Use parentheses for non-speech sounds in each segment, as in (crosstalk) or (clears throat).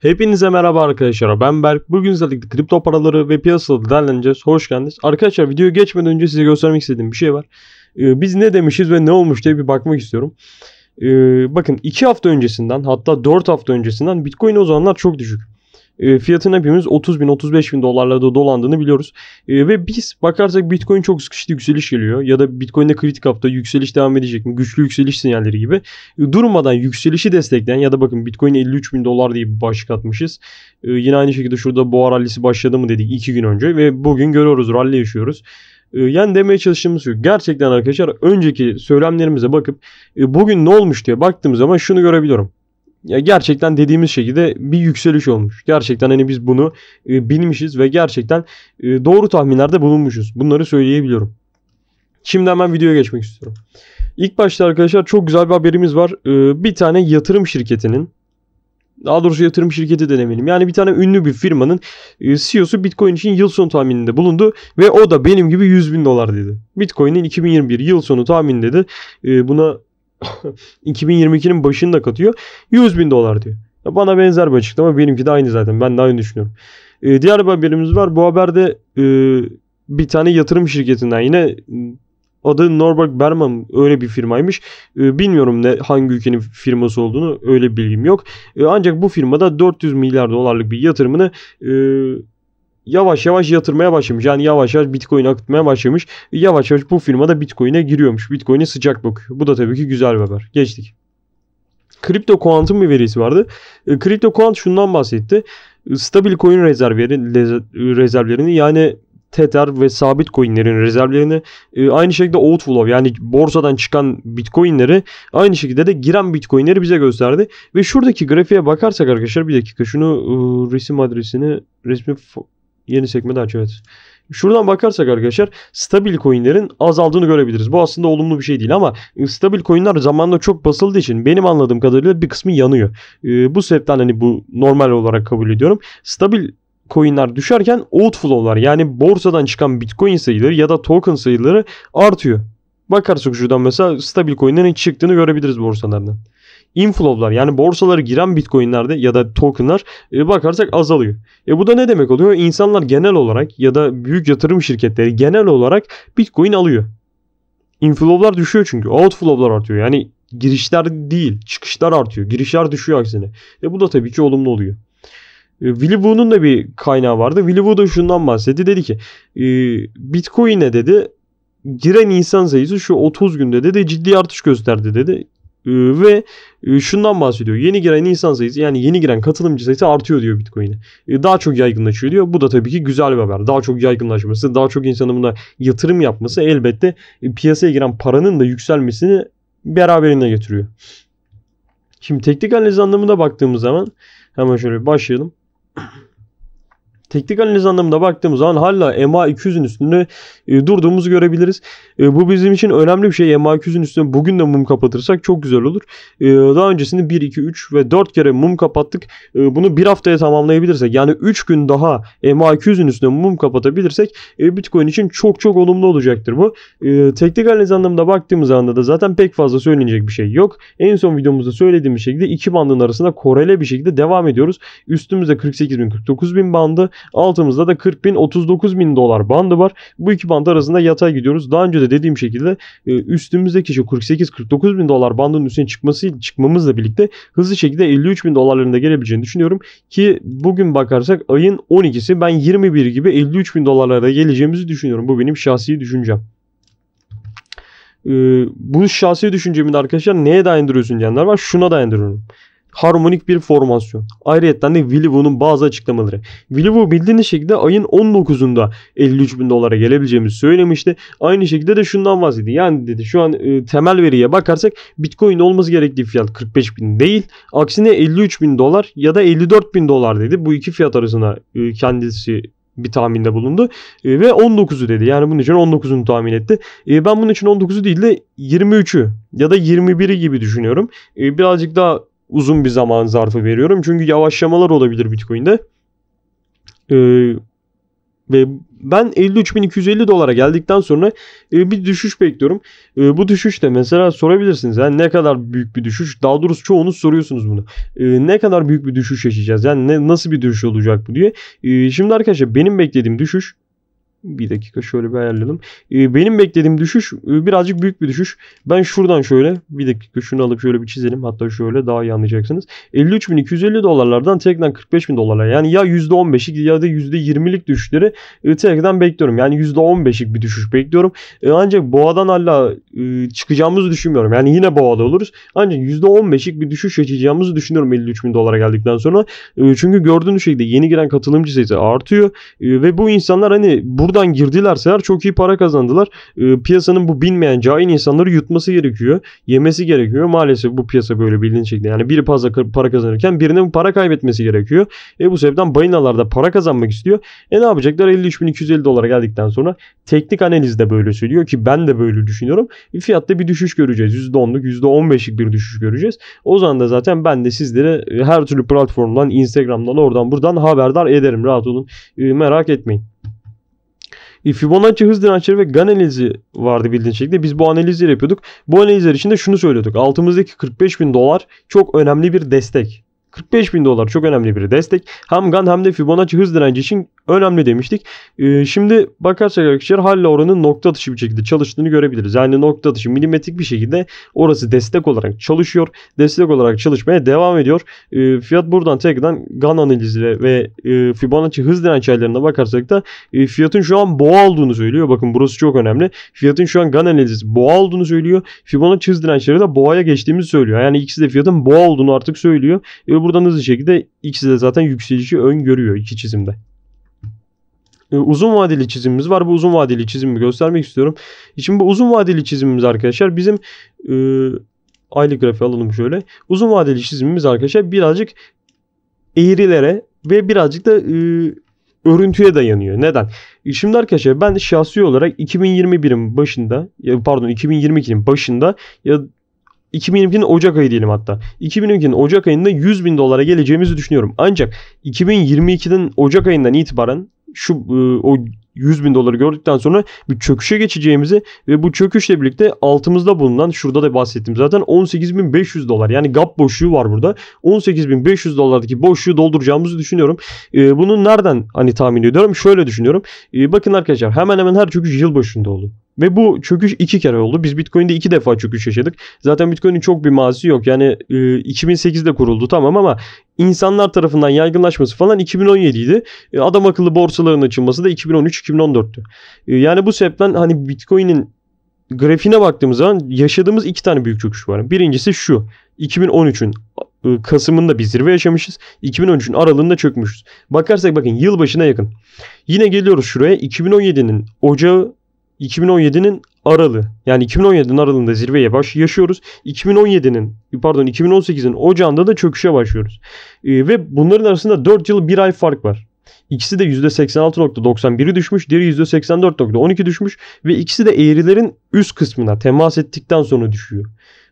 Hepinize merhaba arkadaşlar ben Berk. Bugün özellikle kripto paraları ve piyasaları değerleneceğiz. Hoş geldiniz. Arkadaşlar videoya geçmeden önce size göstermek istediğim bir şey var. Ee, biz ne demişiz ve ne olmuş diye bir bakmak istiyorum. Ee, bakın 2 hafta öncesinden hatta 4 hafta öncesinden Bitcoin o zamanlar çok düşük e, fiyatın hepimiz 30 bin 35 bin dolarlarda dolandığını biliyoruz. E, ve biz bakarsak Bitcoin çok sıkıştı yükseliş geliyor ya da Bitcoin'de kritik hafta yükseliş devam edecek mi? Güçlü yükseliş sinyalleri gibi. E, durmadan yükselişi destekleyen ya da bakın Bitcoin 53 bin dolar diye bir başlık atmışız. E, yine aynı şekilde şurada boğa rallisi başladı mı dedik 2 gün önce ve bugün görüyoruz rally yaşıyoruz. Yani demeye çalıştığımız şu. Gerçekten arkadaşlar önceki söylemlerimize bakıp bugün ne olmuş diye baktığımız zaman şunu görebiliyorum ya gerçekten dediğimiz şekilde bir yükseliş olmuş. Gerçekten hani biz bunu e, bilmişiz ve gerçekten e, doğru tahminlerde bulunmuşuz. Bunları söyleyebiliyorum. Şimdi hemen videoya geçmek istiyorum. İlk başta arkadaşlar çok güzel bir haberimiz var. E, bir tane yatırım şirketinin daha doğrusu yatırım şirketi denemeyelim. Yani bir tane ünlü bir firmanın e, CEO'su Bitcoin için yıl sonu tahmininde bulundu ve o da benim gibi 100 bin dolar dedi. Bitcoin'in 2021 yıl sonu tahmin dedi. E, buna 2022'nin (laughs) başını da katıyor. 100 bin dolar diyor. bana benzer bir açıklama. Benimki de aynı zaten. Ben de aynı düşünüyorum. Ee, diğer bir haberimiz var. Bu haberde e, bir tane yatırım şirketinden yine ıı, adı Norberg Berman öyle bir firmaymış. E, bilmiyorum ne hangi ülkenin firması olduğunu öyle bilgim yok. E, ancak bu firmada 400 milyar dolarlık bir yatırımını e, yavaş yavaş yatırmaya başlamış. Yani yavaş yavaş Bitcoin akıtmaya başlamış. Yavaş yavaş bu firma da Bitcoin'e giriyormuş. Bitcoin'e sıcak bakıyor. Bu da tabii ki güzel bir haber. Geçtik. Kripto kuantum bir verisi vardı. E, kripto kuant şundan bahsetti. E, stabil coin rezervleri, rezervlerini yani Tether ve sabit coinlerin rezervlerini e, aynı şekilde outflow yani borsadan çıkan bitcoinleri aynı şekilde de giren bitcoinleri bize gösterdi. Ve şuradaki grafiğe bakarsak arkadaşlar bir dakika şunu resim adresini resmi Yeni sekmede aç evet. Şuradan bakarsak arkadaşlar stabil coinlerin azaldığını görebiliriz. Bu aslında olumlu bir şey değil ama e, stabil coinler zamanında çok basıldığı için benim anladığım kadarıyla bir kısmı yanıyor. Ee, bu sebepten hani bu normal olarak kabul ediyorum. Stabil coinler düşerken outflow'lar yani borsadan çıkan bitcoin sayıları ya da token sayıları artıyor. Bakarsak şuradan mesela stabil coinlerin çıktığını görebiliriz borsalardan inflow'lar yani borsalara giren bitcoin'lerde ya da token'lar e, bakarsak azalıyor. E bu da ne demek oluyor? İnsanlar genel olarak ya da büyük yatırım şirketleri genel olarak bitcoin alıyor. Inflow'lar düşüyor çünkü. Outflow'lar artıyor. Yani girişler değil, çıkışlar artıyor. Girişler düşüyor aksine. E bu da tabii ki olumlu oluyor. E, Willy Woo'nun da bir kaynağı vardı. Willy Woo da şundan bahsetti. Dedi ki e, Bitcoin'e dedi giren insan sayısı şu 30 günde dedi ciddi artış gösterdi dedi. Ee, ve e, şundan bahsediyor. Yeni giren insan sayısı yani yeni giren katılımcı sayısı artıyor diyor Bitcoin'e. E, daha çok yaygınlaşıyor diyor. Bu da tabii ki güzel bir haber. Daha çok yaygınlaşması, daha çok insanın buna yatırım yapması elbette e, piyasaya giren paranın da yükselmesini beraberinde getiriyor. Şimdi teknik analiz anlamında baktığımız zaman hemen şöyle başlayalım. Teknik analiz anlamında baktığımız zaman hala MA200'ün üstünde e, durduğumuzu görebiliriz. E, bu bizim için önemli bir şey. MA200'ün üstüne bugün de mum kapatırsak çok güzel olur. E, daha öncesinde 1, 2, 3 ve 4 kere mum kapattık. bunu bir haftaya tamamlayabilirsek yani 3 gün daha MA200'ün üstüne mum kapatabilirsek Bitcoin için çok çok olumlu olacaktır bu. teknik analiz anlamında baktığımız anda da zaten pek fazla söylenecek bir şey yok. En son videomuzda söylediğim şekilde iki bandın arasında korele bir şekilde devam ediyoruz. Üstümüzde 48.000-49.000 bandı. Altımızda da 40 bin 39 bin dolar bandı var. Bu iki band arasında yatay gidiyoruz. Daha önce de dediğim şekilde e, üstümüzdeki şu 48-49 bin dolar bandının üstüne çıkması çıkmamızla birlikte hızlı şekilde 53 bin dolarlarında gelebileceğini düşünüyorum. Ki bugün bakarsak ayın 12'si ben 21 gibi 53 bin dolarlara geleceğimizi düşünüyorum. Bu benim şahsi düşüncem. Ee, bu şahsi düşüncemin arkadaşlar neye dayandırıyorsun diyenler var. Şuna dayandırıyorum harmonik bir formasyon. Ayrıca de Willivu'nun bazı açıklamaları. Willivu bildiğiniz şekilde ayın 19'unda 53 bin dolara gelebileceğimizi söylemişti. Aynı şekilde de şundan bahsetti. Yani dedi şu an e, temel veriye bakarsak Bitcoin olması gerektiği fiyat 45 bin değil. Aksine 53 bin dolar ya da 54 bin dolar dedi. Bu iki fiyat arasına e, kendisi bir tahminde bulundu. E, ve 19'u dedi. Yani bunun için 19'unu tahmin etti. E, ben bunun için 19'u değil de 23'ü ya da 21'i gibi düşünüyorum. E, birazcık daha uzun bir zaman zarfı veriyorum. Çünkü yavaşlamalar olabilir Bitcoin'de. Ee, ve ben 53.250 dolara geldikten sonra e, bir düşüş bekliyorum. E, bu düşüşte mesela sorabilirsiniz. Yani ne kadar büyük bir düşüş? Daha doğrusu çoğunuz soruyorsunuz bunu. E, ne kadar büyük bir düşüş yaşayacağız? Yani ne, nasıl bir düşüş olacak bu diye. E, şimdi arkadaşlar benim beklediğim düşüş bir dakika şöyle bir ayarlayalım. Ee, benim beklediğim düşüş e, birazcık büyük bir düşüş. Ben şuradan şöyle bir dakika şunu alıp şöyle bir çizelim. Hatta şöyle daha iyi anlayacaksınız. 53.250 dolarlardan tekrar 45.000 dolara yani ya %15'lik ya da %20'lik düşüşleri e, tekrar bekliyorum. Yani %15'lik bir düşüş bekliyorum. E, ancak boğadan hala e, çıkacağımızı düşünmüyorum. Yani yine boğada oluruz. Ancak %15'lik bir düşüş yaşayacağımızı düşünüyorum 53.000 dolara geldikten sonra. çünkü gördüğünüz şekilde yeni giren katılımcı sayısı artıyor. ve bu insanlar hani bu buradan girdilerse eğer çok iyi para kazandılar. E, piyasanın bu bilmeyen cahil insanları yutması gerekiyor. Yemesi gerekiyor. Maalesef bu piyasa böyle bildiğiniz şekilde. Yani biri fazla para kazanırken birinin para kaybetmesi gerekiyor. E bu sebepten bayinalarda para kazanmak istiyor. E ne yapacaklar? 53.250 dolara geldikten sonra teknik analiz de böyle söylüyor ki ben de böyle düşünüyorum. E, fiyatta bir düşüş göreceğiz. %10'luk %15'lik bir düşüş göreceğiz. O zaman da zaten ben de sizlere e, her türlü platformdan Instagram'dan oradan buradan haberdar ederim. Rahat olun. E, merak etmeyin. E, Fibonacci hız dirençleri ve GAN analizi vardı bildiğin şekilde. Biz bu analizleri yapıyorduk. Bu analizler içinde şunu söylüyorduk. Altımızdaki 45 bin dolar çok önemli bir destek. 45 bin dolar çok önemli bir destek. Hem GAN hem de Fibonacci hız direnci için önemli demiştik. Ee, şimdi bakarsak arkadaşlar hala oranın nokta atışı bir şekilde çalıştığını görebiliriz. Yani nokta atışı milimetrik bir şekilde orası destek olarak çalışıyor. Destek olarak çalışmaya devam ediyor. Ee, fiyat buradan tekrardan GAN analizle ve e, Fibonacci hız direnç aylarına bakarsak da e, fiyatın şu an boğa olduğunu söylüyor. Bakın burası çok önemli. Fiyatın şu an GAN analizi boğa olduğunu söylüyor. Fibonacci hız dirençleri de boğaya geçtiğimizi söylüyor. Yani ikisi de fiyatın boğa olduğunu artık söylüyor. E, ve buradan hızlı şekilde ikisi de zaten yükselişi öngörüyor iki çizimde. Ee, uzun vadeli çizimimiz var. Bu uzun vadeli çizimi göstermek istiyorum. Şimdi bu uzun vadeli çizimimiz arkadaşlar bizim e, aylık grafiği alalım şöyle. Uzun vadeli çizimimiz arkadaşlar birazcık eğrilere ve birazcık da e, örüntüye dayanıyor. Neden? E, şimdi arkadaşlar ben şahsi olarak 2021'in başında pardon 2022'nin başında ya 2022'nin Ocak ayı diyelim hatta. 2022'nin Ocak ayında 100 bin dolara geleceğimizi düşünüyorum. Ancak 2022'nin Ocak ayından itibaren şu e, o 100 bin doları gördükten sonra bir çöküşe geçeceğimizi ve bu çöküşle birlikte altımızda bulunan şurada da bahsettim zaten 18.500 dolar yani gap boşluğu var burada 18.500 dolardaki boşluğu dolduracağımızı düşünüyorum. Ee, bunu nereden hani tahmin ediyorum şöyle düşünüyorum. Ee, bakın arkadaşlar hemen hemen her çöküş yılbaşında oldu. Ve bu çöküş iki kere oldu. Biz Bitcoin'de iki defa çöküş yaşadık. Zaten Bitcoin'in çok bir mazisi yok. Yani e, 2008'de kuruldu tamam ama insanlar tarafından yaygınlaşması falan 2017 idi. E, adam akıllı borsaların açılması da 2013-2014'tü. E, yani bu sebepten hani Bitcoin'in grafiğine baktığımız zaman yaşadığımız iki tane büyük çöküş var. Birincisi şu. 2013'ün e, Kasım'ında bir zirve yaşamışız. 2013'ün aralığında çökmüşüz. Bakarsak bakın yılbaşına yakın. Yine geliyoruz şuraya. 2017'nin Ocağı 2017'nin aralığı yani 2017'nin aralığında zirveye baş yaşıyoruz. 2017'nin pardon 2018'in ocağında da çöküşe başlıyoruz. Ee, ve bunların arasında 4 yıl 1 ay fark var. İkisi de %86.91'i düşmüş, diğeri %84.12 düşmüş ve ikisi de eğrilerin üst kısmına temas ettikten sonra düşüyor.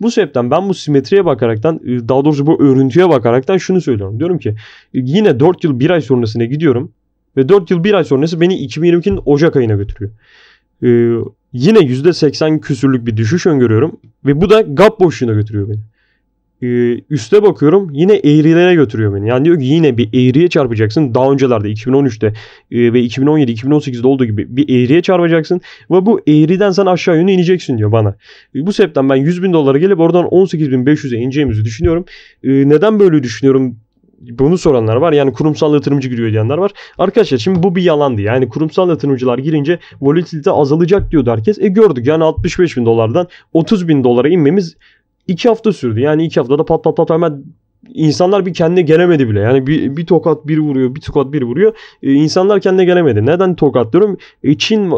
Bu sebepten ben bu simetriye bakaraktan e, daha doğrusu bu örüntüye bakaraktan şunu söylüyorum. Diyorum ki e, yine 4 yıl 1 ay sonrasına gidiyorum ve 4 yıl 1 ay sonrası beni 2022'nin Ocak ayına götürüyor e, yine seksen küsürlük bir düşüş öngörüyorum. Ve bu da gap boşluğuna götürüyor beni. E, üste bakıyorum yine eğrilere götürüyor beni. Yani diyor ki yine bir eğriye çarpacaksın. Daha öncelerde 2013'te e, ve 2017-2018'de olduğu gibi bir eğriye çarpacaksın. Ve bu eğriden sen aşağı yönü ineceksin diyor bana. E, bu sebepten ben 100 bin dolara gelip oradan 18.500'e ineceğimizi düşünüyorum. E, neden böyle düşünüyorum bunu soranlar var. Yani kurumsal yatırımcı giriyor diyenler var. Arkadaşlar şimdi bu bir yalandı. Yani kurumsal yatırımcılar girince volatilite azalacak diyordu herkes. E gördük yani 65 bin dolardan 30 bin dolara inmemiz 2 hafta sürdü. Yani 2 haftada pat pat pat hemen insanlar bir kendine gelemedi bile. Yani bir, bir tokat bir vuruyor, bir tokat bir vuruyor. ee, insanlar kendine gelemedi. Neden tokat diyorum? E, Çin,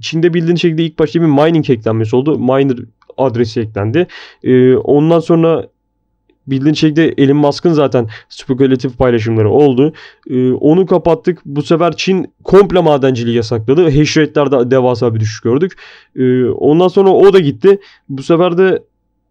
Çin'de bildiğin şekilde ilk başta bir mining eklenmesi oldu. Miner adresi eklendi. ee, ondan sonra bildiğin şekilde Elon Musk'ın zaten spekülatif paylaşımları oldu. Ee, onu kapattık. Bu sefer Çin komple madenciliği yasakladı. Hash rate'lerde devasa bir düşüş gördük. Ee, ondan sonra o da gitti. Bu sefer de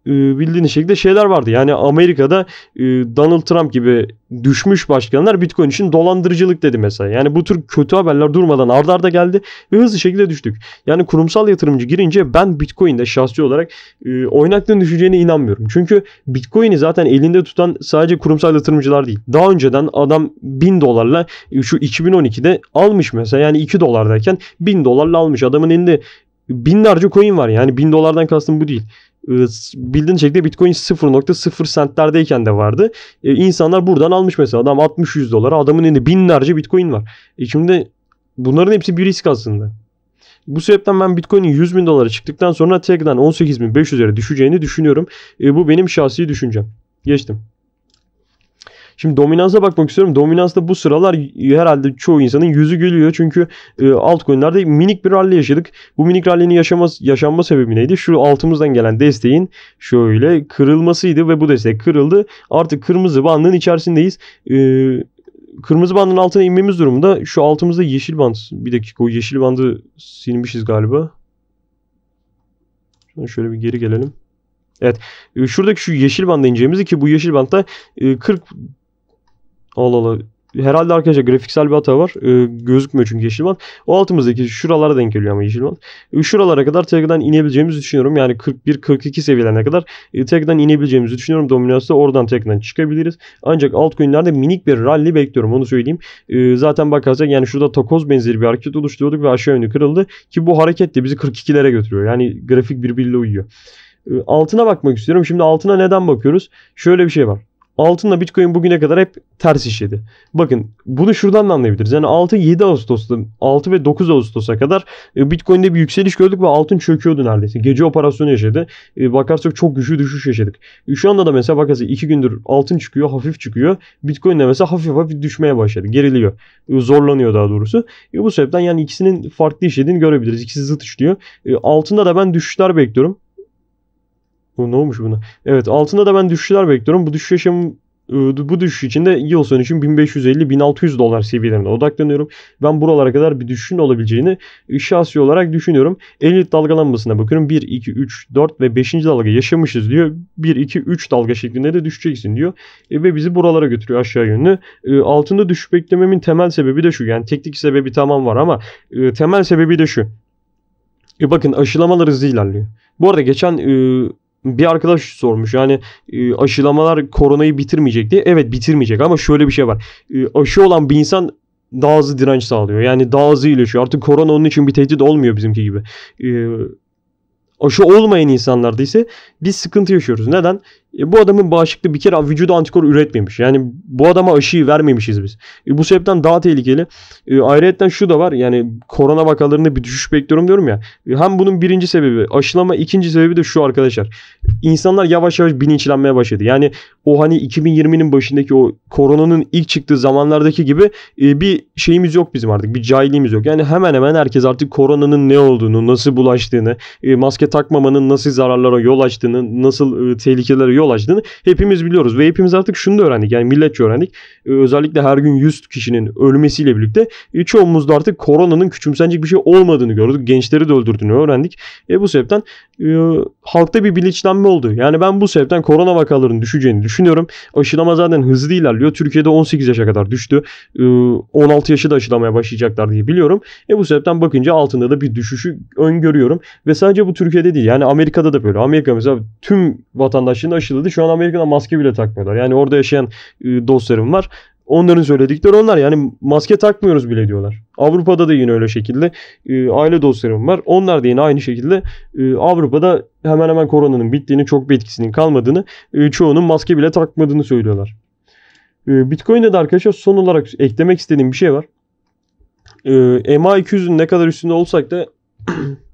ee, bildiğiniz şekilde şeyler vardı. Yani Amerika'da e, Donald Trump gibi düşmüş başkanlar Bitcoin için dolandırıcılık dedi mesela. Yani bu tür kötü haberler durmadan ardarda arda geldi ve hızlı şekilde düştük. Yani kurumsal yatırımcı girince ben Bitcoin'de şahsi olarak e, oynaklığın düşeceğine inanmıyorum. Çünkü Bitcoin'i zaten elinde tutan sadece kurumsal yatırımcılar değil. Daha önceden adam 1000 dolarla e, şu 2012'de almış mesela yani 2 dolardayken 1000 dolarla almış. Adamın elinde binlerce coin var yani 1000 dolardan kastım bu değil. Ee, bildiğin şekilde Bitcoin 0.0 sentlerdeyken de vardı. E, insanlar buradan almış mesela adam 60-100 dolara adamın elinde binlerce Bitcoin var. E şimdi bunların hepsi bir risk aslında. Bu sebepten ben Bitcoin'in 100 bin dolara çıktıktan sonra tekrar 18.500'lere düşeceğini düşünüyorum. E, bu benim şahsi düşüncem. Geçtim. Şimdi dominansa bakmak istiyorum. Dominansta bu sıralar herhalde çoğu insanın yüzü gülüyor. Çünkü e, altcoin'lerde minik bir rally yaşadık. Bu minik rally'nin yaşama, yaşanma sebebi neydi? Şu altımızdan gelen desteğin şöyle kırılmasıydı ve bu destek kırıldı. Artık kırmızı bandın içerisindeyiz. Eee kırmızı bandın altına inmemiz durumunda şu altımızda yeşil band. Bir dakika o yeşil bandı silmişiz galiba. Şöyle bir geri gelelim. Evet. E, şuradaki şu yeşil banda ineceğimizi ki bu yeşil bantta 40 e, Allah Allah. Herhalde arkadaşlar grafiksel bir hata var. Ee, gözükmüyor çünkü yeşil bant. O altımızdaki şuralara denk geliyor ama yeşil bant. Ee, şuralara kadar tekden inebileceğimizi düşünüyorum. Yani 41-42 seviyelerine kadar e, inebileceğimizi düşünüyorum. Dominansta oradan tekden çıkabiliriz. Ancak alt günlerde minik bir rally bekliyorum onu söyleyeyim. Ee, zaten bakarsak yani şurada takoz benzeri bir hareket oluşturuyorduk ve aşağı yönlü kırıldı. Ki bu hareket de bizi 42'lere götürüyor. Yani grafik birbiriyle uyuyor. Ee, altına bakmak istiyorum. Şimdi altına neden bakıyoruz? Şöyle bir şey var altınla Bitcoin bugüne kadar hep ters işledi. Bakın bunu şuradan da anlayabiliriz. Yani 6-7 Ağustos'ta 6 ve 9 Ağustos'a kadar e, Bitcoin'de bir yükseliş gördük ve altın çöküyordu neredeyse. Gece operasyonu yaşadı. E, bakarsak çok güçlü düşüş yaşadık. E, şu anda da mesela bakarsak 2 gündür altın çıkıyor, hafif çıkıyor. Bitcoin'de mesela hafif hafif düşmeye başladı. Geriliyor. Zorlanıyor daha doğrusu. Bu sebepten yani ikisinin farklı işlediğini görebiliriz. İkisi zıt işliyor. Altında da ben düşüşler bekliyorum. Bu ne olmuş buna? Evet altında da ben düşüşler bekliyorum. Bu düşüş yaşamı ıı, bu düşüş için de yıl sonu için 1550-1600 dolar seviyelerine odaklanıyorum. Ben buralara kadar bir düşüşün olabileceğini şahsi olarak düşünüyorum. 50 dalgalanmasına bakıyorum. 1, 2, 3, 4 ve 5. dalga yaşamışız diyor. 1, 2, 3 dalga şeklinde de düşeceksin diyor. E, ve bizi buralara götürüyor aşağı yönlü. E, altında düşüş beklememin temel sebebi de şu. Yani teknik sebebi tamam var ama e, temel sebebi de şu. E, bakın aşılamalar hızlı ilerliyor. Bu arada geçen... E, bir arkadaş sormuş yani e, aşılamalar koronayı bitirmeyecek diye. Evet bitirmeyecek ama şöyle bir şey var. E, aşı olan bir insan daha hızlı direnç sağlıyor. Yani daha hızlı iyileşiyor. Artık korona onun için bir tehdit olmuyor bizimki gibi. E, aşı olmayan insanlarda ise biz sıkıntı yaşıyoruz. Neden? E, bu adamın bağışıklığı bir kere vücuda antikor üretmemiş. Yani bu adama aşıyı vermemişiz biz. E, bu sebepten daha tehlikeli. E, ayrıca şu da var. Yani korona vakalarında bir düşüş bekliyorum diyorum ya. E, hem bunun birinci sebebi aşılama, ikinci sebebi de şu arkadaşlar. İnsanlar yavaş yavaş bilinçlenmeye başladı. Yani o hani 2020'nin başındaki o koronanın ilk çıktığı zamanlardaki gibi e, bir şeyimiz yok bizim artık. Bir cahilliğimiz yok. Yani hemen hemen herkes artık koronanın ne olduğunu, nasıl bulaştığını, e, maske maske takmamanın nasıl zararlara yol açtığını, nasıl e, tehlikelere yol açtığını hepimiz biliyoruz. Ve hepimiz artık şunu da öğrendik. Yani milletçe öğrendik. E, özellikle her gün 100 kişinin ölmesiyle birlikte e, çoğumuzda artık koronanın küçümsenecek bir şey olmadığını gördük. Gençleri de öldürdüğünü öğrendik. E, bu sebepten e, halkta bir bilinçlenme oldu. Yani ben bu sebepten korona vakalarının düşeceğini düşünüyorum. Aşılama zaten hızlı ilerliyor. Türkiye'de 18 yaşa kadar düştü. E, 16 yaşı da aşılamaya başlayacaklar diye biliyorum. E bu sebepten bakınca altında da bir düşüşü öngörüyorum. Ve sadece bu Türkiye Türkiye'de değil. Yani Amerika'da da böyle. Amerika mesela tüm vatandaşlığını aşıladı. Şu an Amerika'da maske bile takmıyorlar. Yani orada yaşayan ıı, dostlarım var. Onların söyledikleri onlar. Yani maske takmıyoruz bile diyorlar. Avrupa'da da yine öyle şekilde ıı, aile dostlarım var. Onlar da yine aynı şekilde ıı, Avrupa'da hemen hemen koronanın bittiğini, çok bir etkisinin kalmadığını, çoğunun maske bile takmadığını söylüyorlar. E, Bitcoin'de de arkadaşlar son olarak eklemek istediğim bir şey var. E, MA200'ün ne kadar üstünde olsak da (clears throat)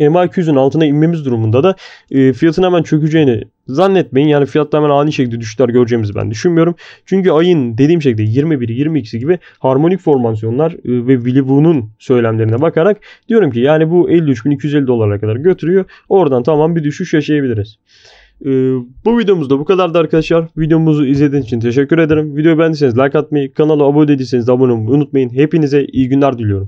MA200'ün altına inmemiz durumunda da e, fiyatın hemen çökeceğini zannetmeyin. Yani fiyatlar hemen ani şekilde düşüşler göreceğimizi ben düşünmüyorum. Çünkü ayın dediğim şekilde 21'i 22'si gibi harmonik formasyonlar e, ve Willy Woo'nun söylemlerine bakarak diyorum ki yani bu 53.250 dolara kadar götürüyor. Oradan tamam bir düşüş yaşayabiliriz. E, bu videomuzda bu kadardı arkadaşlar. Videomuzu izlediğiniz için teşekkür ederim. Videoyu beğendiyseniz like atmayı, kanala abone değilseniz abone olmayı unutmayın. Hepinize iyi günler diliyorum.